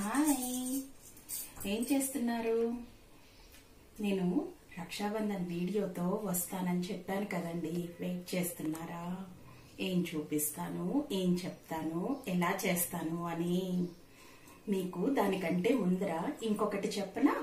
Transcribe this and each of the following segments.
hi ఏం చేస్తున్నారు నేను రక్షాబంధన్ వీడియోతో వస్తానని చెప్పాను కదండి వెయిట్ చేస్తున్నారా ఏం చూపిస్తాను ఏం చెప్తాను ఎలా చేస్తాను అని మీకు దానికంటే ముందర ఇంకొకటి చెప్పనా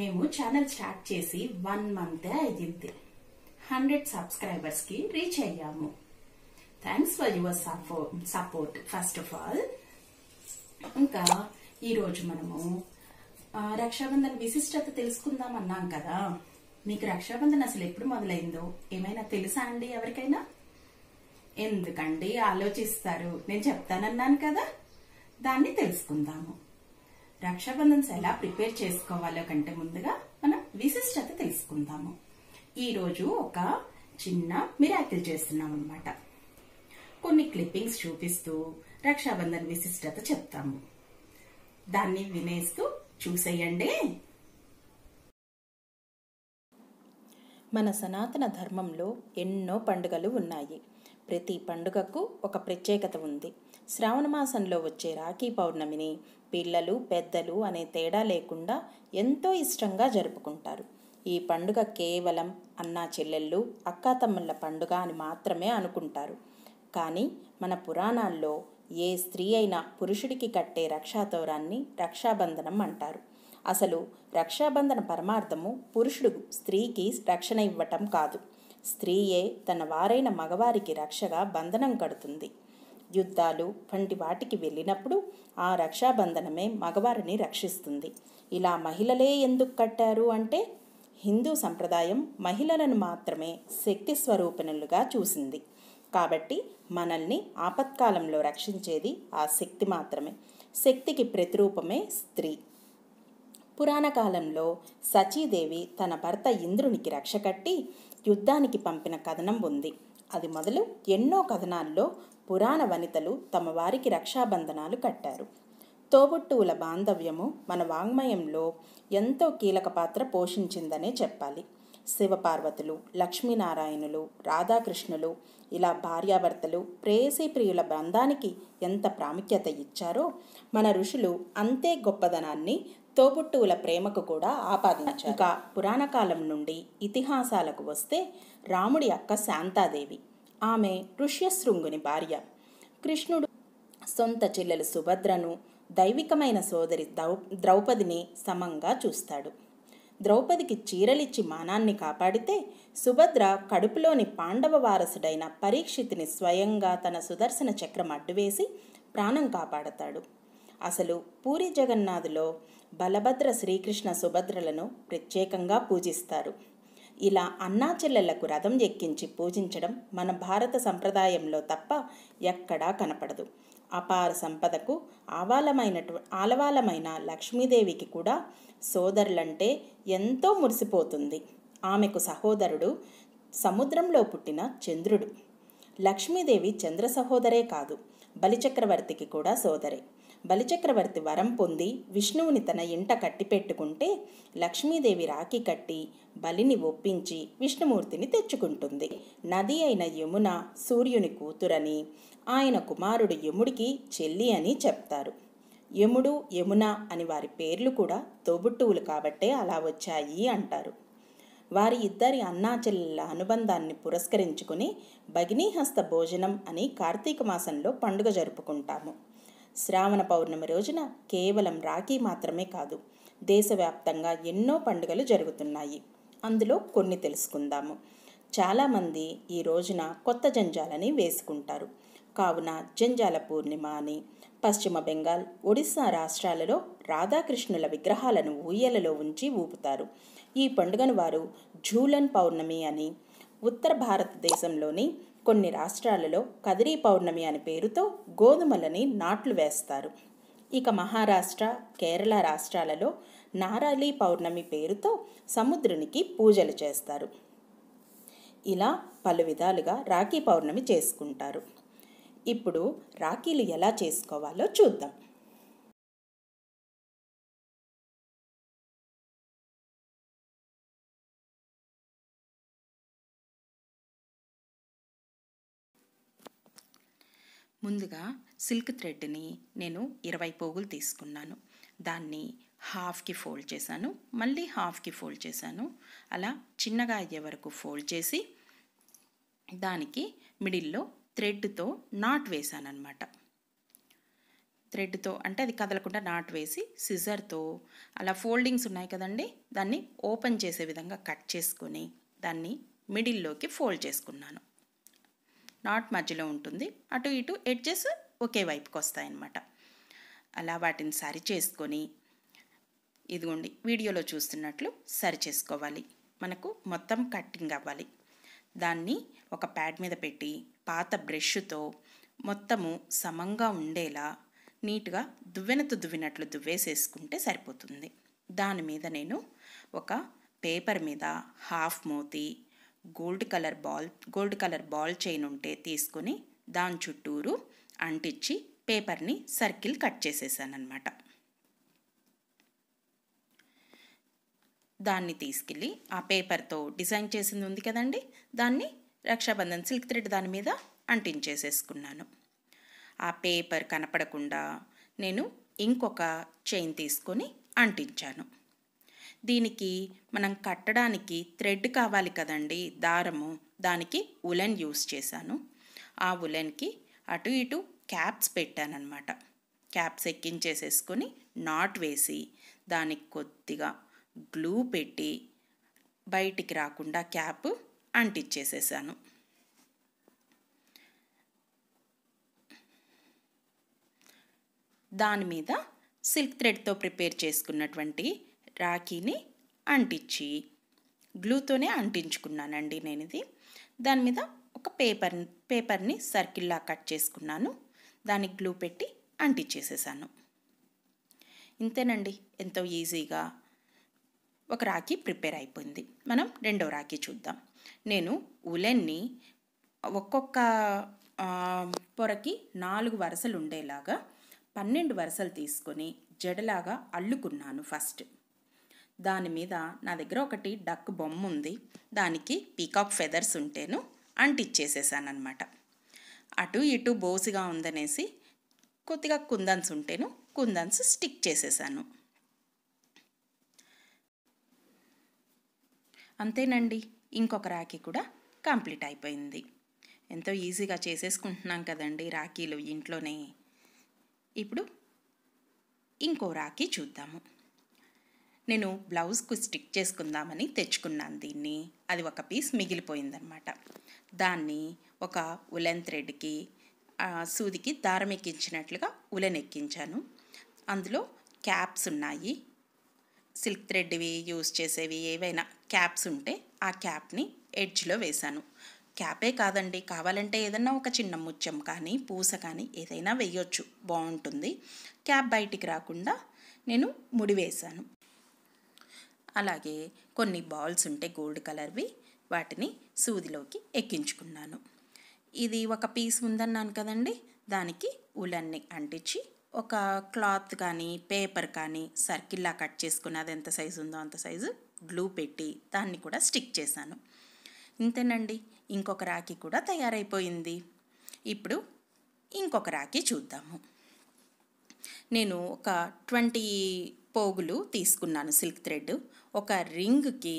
మేము ఛానల్ స్టార్ట్ చేసి వన్ మంత్ అయ్యింది హండ్రెడ్ సబ్స్క్రైబర్స్కి రీచ్ అయ్యాము thanks for your support first of all ఇంకా ఈరోజు మనము రక్షాబంధన్ విశిష్టత తెలుసుకుందాం అన్నాం కదా మీకు రక్షాబంధన్ అసలు ఎప్పుడు మొదలైందో ఏమైనా తెలుసా అండి ఎవరికైనా ఎందుకండి ఆలోచిస్తారు నేను చెప్తానన్నాను కదా దాన్ని తెలుసుకుందాము రక్షాబంధన్స్ ఎలా ప్రిపేర్ చేసుకోవాలో కంటే ముందుగా మనం విశిష్టత తెలుసుకుందాము ఈరోజు ఒక చిన్న మిరాకిల్ చేస్తున్నాం అనమాట కొన్ని క్లిప్పింగ్స్ చూపిస్తూ రక్షాబంధన్ విశిష్టత చెప్తాము దాన్ని వినేస్తూ చూసేయండి మన సనాతన ధర్మంలో ఎన్నో పండుగలు ఉన్నాయి ప్రతి పండుగకు ఒక ప్రత్యేకత ఉంది శ్రావణ మాసంలో వచ్చే రాఖీ పౌర్ణమిని పిల్లలు పెద్దలు అనే తేడా లేకుండా ఎంతో ఇష్టంగా జరుపుకుంటారు ఈ పండుగ కేవలం అన్నా చెల్లెళ్ళు అక్కాతమ్ముళ్ళ పండుగ అని మాత్రమే అనుకుంటారు కానీ మన పురాణాల్లో ఏ స్త్రీ అయినా పురుషుడికి కట్టే రక్షాతోరాన్ని రక్షాబంధనం అంటారు అసలు రక్షాబంధన పరమార్థము పురుషుడు స్త్రీకి రక్షణ ఇవ్వటం కాదు స్త్రీయే తన వారైన మగవారికి రక్షగా బంధనం కడుతుంది యుద్ధాలు వంటి వాటికి వెళ్ళినప్పుడు ఆ రక్షాబంధనమే మగవారిని రక్షిస్తుంది ఇలా మహిళలే ఎందుకు కట్టారు అంటే హిందూ సంప్రదాయం మహిళలను మాత్రమే శక్తి స్వరూపిణులుగా చూసింది కాబట్టి మనల్ని ఆపత్కాలంలో రక్షించేది ఆ శక్తి మాత్రమే శక్తికి ప్రతిరూపమే స్త్రీ పురాణ కాలంలో సచీదేవి తన భర్త ఇంద్రునికి రక్షకట్టి యుద్ధానికి పంపిన కథనం ఉంది అది మొదలు ఎన్నో కథనాల్లో పురాణ వనితలు తమ వారికి రక్షాబంధనాలు కట్టారు తోబుట్టువుల బాంధవ్యము మన వాంగ్మయంలో ఎంతో కీలక పాత్ర పోషించిందనే చెప్పాలి శివపార్వతులు లక్ష్మీనారాయణులు రాధాకృష్ణులు ఇలా భార్యాభర్తలు ప్రేయసీ ప్రియుల బంధానికి ఎంత ప్రాముఖ్యత ఇచ్చారో మన ఋషులు అంతే గొప్పదనాన్ని తోబుట్టువుల ప్రేమకు కూడా ఆపాదించారు ఇక పురాణ కాలం నుండి ఇతిహాసాలకు వస్తే రాముడి అక్క శాంతాదేవి ఆమె ఋష్యశృంగుని భార్య కృష్ణుడు సొంత చెల్లెలు సుభద్రను దైవికమైన సోదరి ద్రౌపదిని సమంగా చూస్తాడు ద్రౌపదికి చీరలిచ్చి మానాన్ని కాపాడితే సుభద్ర కడుపులోని పాండవ వారసుడైన పరీక్షితిని స్వయంగా తన సుదర్శన చక్రం అడ్డువేసి ప్రాణం కాపాడతాడు అసలు పూరి జగన్నాథులో బలభద్ర శ్రీకృష్ణ సుభద్రలను ప్రత్యేకంగా పూజిస్తారు ఇలా అన్నాచెల్లెలకు రథం ఎక్కించి పూజించడం మన భారత సంప్రదాయంలో తప్ప ఎక్కడా కనపడదు అపార సంపదకు ఆవాలమైనటు ఆలవాలమైన లక్ష్మీదేవికి కూడా సోదరులంటే ఎంతో మురిసిపోతుంది ఆమెకు సహోదరుడు సముద్రంలో పుట్టిన చంద్రుడు లక్ష్మీదేవి చంద్ర సహోదరే కాదు బలిచక్రవర్తికి కూడా సోదరే బలిచక్రవర్తి వరం పొంది విష్ణువుని తన ఇంట కట్టిపెట్టుకుంటే లక్ష్మీదేవి రాఖీ కట్టి బలిని ఒప్పించి విష్ణుమూర్తిని తెచ్చుకుంటుంది నది అయిన యమున సూర్యుని కూతురని ఆయన కుమారుడు యముడికి చెల్లి అని చెప్తారు యముడు యమున అని వారి పేర్లు కూడా తోబుట్టువులు కాబట్టే అలా వచ్చాయి అంటారు వారి ఇద్దరి అన్నాచెల్లెల అనుబంధాన్ని పురస్కరించుకుని భగినీహస్త భోజనం అని కార్తీక మాసంలో పండుగ జరుపుకుంటాము శ్రావణ పౌర్ణమి రోజున కేవలం రాఖీ మాత్రమే కాదు దేశవ్యాప్తంగా ఎన్నో పండుగలు జరుగుతున్నాయి అందులో కొన్ని తెలుసుకుందాము చాలామంది ఈ రోజున కొత్త జంజాలని వేసుకుంటారు కావున జంజాల పూర్ణిమ అని పశ్చిమ బెంగాల్ ఒడిస్సా రాష్ట్రాలలో రాధాకృష్ణుల విగ్రహాలను ఊయలలో ఉంచి ఊపుతారు ఈ పండుగను వారు జూలన్ పౌర్ణమి అని ఉత్తర భారతదేశంలోని కొన్ని రాష్ట్రాలలో కదిరి పౌర్ణమి అనే పేరుతో గోధుమలని నాట్లు వేస్తారు ఇక మహారాష్ట్ర కేరళ రాష్ట్రాలలో నారాలి పౌర్ణమి పేరుతో సముద్రునికి పూజలు చేస్తారు ఇలా పలు విధాలుగా రాఖీ పౌర్ణమి చేసుకుంటారు ఇప్పుడు రాఖీలు ఎలా చేసుకోవాలో చూద్దాం ముందుగా సిల్క్ థ్రెడ్ని నేను ఇరవై పోగులు తీసుకున్నాను దాన్ని హాఫ్కి ఫోల్డ్ చేశాను మళ్ళీ హాఫ్కి ఫోల్డ్ చేశాను అలా చిన్నగా అయ్యే వరకు ఫోల్డ్ చేసి దానికి మిడిల్లో థ్రెడ్తో నాట్ వేశాను అనమాట థ్రెడ్తో అంటే అది కదలకుండా నాట్ వేసి సిజర్తో అలా ఫోల్డింగ్స్ ఉన్నాయి కదండి దాన్ని ఓపెన్ చేసే విధంగా కట్ చేసుకొని దాన్ని మిడిల్లోకి ఫోల్డ్ చేసుకున్నాను నాట్ మధ్యలో ఉంటుంది అటు ఇటు ఎడ్జెస్ ఒకే వైపుకి వస్తాయన్నమాట అలా వాటిని సరి చేసుకొని ఇదిగోండి వీడియోలో చూస్తున్నట్లు సరి చేసుకోవాలి మనకు మొత్తం కట్టింగ్ అవ్వాలి దాన్ని ఒక ప్యాడ్ మీద పెట్టి పాత బ్రష్తో మొత్తము సమంగా ఉండేలా నీట్గా దువ్వెనతో దువ్వినట్లు దువ్వేసేసుకుంటే సరిపోతుంది దాని మీద నేను ఒక పేపర్ మీద హాఫ్ మోతి gold colour ball gold colour ball chain ఉంటే తీసుకొని దాని చుట్టూరు అంటించి పేపర్ని సర్కిల్ కట్ చేసేసానమాట దాన్ని తీసుకెళ్ళి ఆ పేపర్తో డిజైన్ చేసింది ఉంది కదండి దాన్ని రక్షాబంధన్ సిల్క్ థ్రెడ్ దాని మీద అంటించేసేసుకున్నాను ఆ పేపర్ కనపడకుండా నేను ఇంకొక చైన్ తీసుకొని అంటించాను దీనికి మనం కట్టడానికి థ్రెడ్ కావాలి కదండి దారము దానికి ఉలెన్ యూస్ చేశాను ఆ ఉలెన్కి అటు ఇటు క్యాప్స్ పెట్టానమాట క్యాప్స్ ఎక్కించేసేసుకొని నాట్ వేసి దానికి కొద్దిగా గ్లూ పెట్టి బయటికి రాకుండా క్యాప్ అంటిచ్చేసేసాను దాని మీద సిల్క్ థ్రెడ్తో ప్రిపేర్ చేసుకున్నటువంటి రాఖీని అంటించి గ్లూతోనే అంటించుకున్నానండి నేను ఇది దాని మీద ఒక పేపర్ పేపర్ని సర్కిల్లా కట్ చేసుకున్నాను దానికి గ్లూ పెట్టి అంటించేసేసాను ఇంతేనండి ఎంతో ఈజీగా ఒక రాఖీ ప్రిపేర్ అయిపోయింది మనం రెండో రాఖీ చూద్దాం నేను ఉలెన్ని ఒక్కొక్క పొరకి నాలుగు వరుసలు ఉండేలాగా పన్నెండు వరుసలు తీసుకొని జడలాగా అల్లుకున్నాను ఫస్ట్ దాని మీద నా దగ్గర ఒకటి డక్ బొమ్మ ఉంది దానికి పీకాక్ ఫెదర్స్ ఉంటేను అంటిచ్చేసేసానమాట అటు ఇటు బోసిగా ఉందనేసి కొద్దిగా కుందన్స్ ఉంటేను కుందన్స్ స్టిక్ చేసేసాను అంతేనండి ఇంకొక రాఖీ కూడా కంప్లీట్ అయిపోయింది ఎంతో ఈజీగా చేసేసుకుంటున్నాం కదండి రాఖీలు ఇంట్లోనే ఇప్పుడు ఇంకో రాఖీ చూద్దాము నేను బ్లౌజ్కు స్టిక్ చేసుకుందామని తెచ్చుకున్నాను దీన్ని అది ఒక పీస్ మిగిలిపోయిందనమాట దాన్ని ఒక ఉలెన్ థ్రెడ్కి సూదికి దారం ఎక్కించినట్లుగా ఉలెన్ ఎక్కించాను అందులో క్యాప్స్ ఉన్నాయి సిల్క్ థ్రెడ్వి యూజ్ చేసేవి ఏవైనా క్యాప్స్ ఉంటే ఆ క్యాప్ని ఎడ్జ్లో వేశాను క్యాపే కాదండి కావాలంటే ఏదన్నా ఒక చిన్న ముచ్చం కానీ పూస కానీ ఏదైనా వేయొచ్చు బాగుంటుంది క్యాప్ బయటికి రాకుండా నేను ముడి అలాగే కొన్ని బాల్స్ ఉంటే గోల్డ్ కలర్వి వాటిని సూదిలోకి ఎక్కించుకున్నాను ఇది ఒక పీస్ ఉందన్నాను కదండి దానికి ఉలన్ని అంటించి ఒక క్లాత్ కానీ పేపర్ కానీ సర్కిల్లా కట్ చేసుకుని అది ఎంత సైజు ఉందో అంత సైజు గ్లూ పెట్టి దాన్ని కూడా స్టిక్ చేశాను ఇంతేనండి ఇంకొక రాఖీ కూడా తయారైపోయింది ఇప్పుడు ఇంకొక రాఖీ చూద్దాము నేను ఒక ట్వంటీ పోగులు తీసుకున్నాను సిల్క్ థ్రెడ్ ఒక రింగ్కి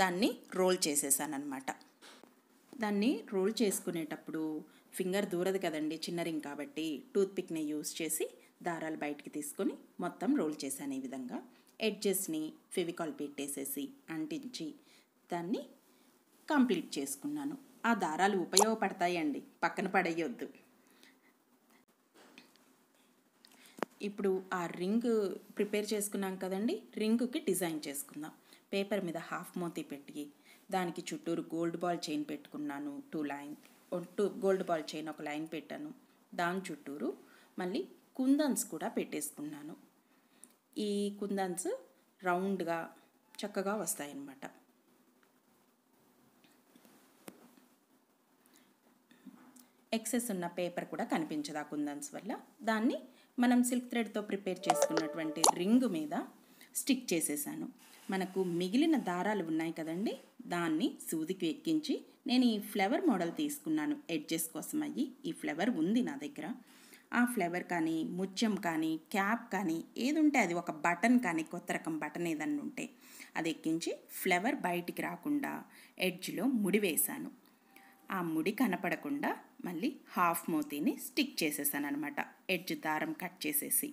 దాన్ని రోల్ చేసేసాను అనమాట దాన్ని రోల్ చేసుకునేటప్పుడు ఫింగర్ దూరదు కదండి చిన్న రింగ్ కాబట్టి టూత్పిక్ని యూస్ చేసి దారాలు బయటికి తీసుకొని మొత్తం రోల్ చేశాను ఈ విధంగా ఎడ్జెస్ని ఫెవికాల్ పెట్టేసేసి అంటించి దాన్ని కంప్లీట్ చేసుకున్నాను ఆ దారాలు ఉపయోగపడతాయండి పక్కన పడేయొద్దు ఇప్పుడు ఆ రింగ్ ప్రిపేర్ చేసుకున్నాం కదండి రింగ్కి డిజైన్ చేసుకుందాం పేపర్ మీద హాఫ్ మోతీ పెట్టి దానికి చుట్టూరు గోల్డ్ బాల్ చైన్ పెట్టుకున్నాను two line two gold ball chain ఒక లైన్ పెట్టాను దాని చుట్టూరు మళ్ళీ కుందన్స్ కూడా పెట్టేసుకున్నాను ఈ కుందన్స్ రౌండ్గా చక్కగా వస్తాయన్నమాట ఎక్సెస్ ఉన్న పేపర్ కూడా కనిపించదు ఆ కుందన్స్ వల్ల దాన్ని మనం సిల్క్ థ్రెడ్తో ప్రిపేర్ చేసుకున్నటువంటి రింగ్ మీద స్టిక్ చేసేసాను మనకు మిగిలిన దారాలు ఉన్నాయి కదండి దాన్ని సూదికి ఎక్కించి నేను ఈ ఫ్లవర్ మోడల్ తీసుకున్నాను ఎడ్జెస్ కోసం అయ్యి ఈ ఫ్లవర్ ఉంది నా దగ్గర ఆ ఫ్లవర్ కానీ ముత్యం కానీ క్యాప్ కానీ ఏది ఉంటే అది ఒక బటన్ కానీ కొత్త రకం బటన్ ఏదన్నా ఉంటే అది ఎక్కించి ఫ్లవర్ బయటికి రాకుండా ఎడ్జ్లో ముడివేశాను ఆ ముడి కనపడకుండా మళ్ళీ హాఫ్ మోతీని స్టిక్ చేసేసాను అనమాట ఎడ్జ్ దారం కట్ చేసేసి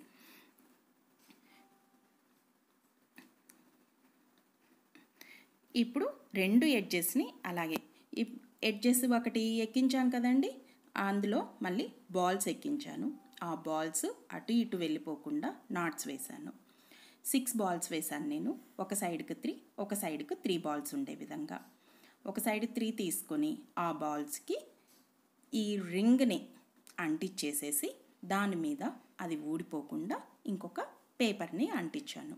ఇప్పుడు రెండు ఎడ్జెస్ని అలాగే ఎడ్జెస్ ఒకటి ఎక్కించాను కదండి అందులో మళ్ళీ బాల్స్ ఎక్కించాను ఆ బాల్స్ అటు ఇటు వెళ్ళిపోకుండా నాట్స్ వేశాను సిక్స్ బాల్స్ వేశాను నేను ఒక సైడ్కి త్రీ ఒక సైడ్కి త్రీ బాల్స్ ఉండే విధంగా ఒక సైడ్ త్రీ తీసుకొని ఆ బాల్స్కి ఈ రింగ్ని అంటిచ్చేసేసి దాని మీద అది ఊడిపోకుండా ఇంకొక పేపర్ని అంటించాను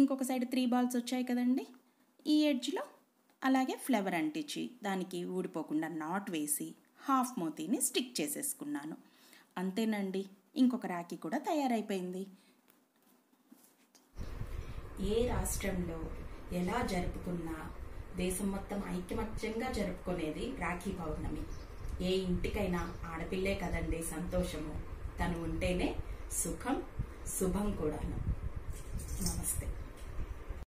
ఇంకొక సైడ్ త్రీ బాల్స్ వచ్చాయి కదండి ఈ ఎడ్జ్లో అలాగే ఫ్లవర్ అంటించి దానికి ఊడిపోకుండా నాట్ వేసి హాఫ్ మోతీని స్టిక్ చేసేసుకున్నాను అంతేనండి ఇంకొక రాఖీ కూడా తయారైపోయింది ఏ రాష్ట్రంలో ఎలా జరుపుకున్నా దేశం మొత్తం ఐకమత్యంగా జరుపుకునేది రాఖీ పౌర్ణమి ఏ ఇంటికైనా ఆడపిల్లే కదండి సంతోషము తను ఉంటేనే సుఖం శుభం కూడాను నమస్తే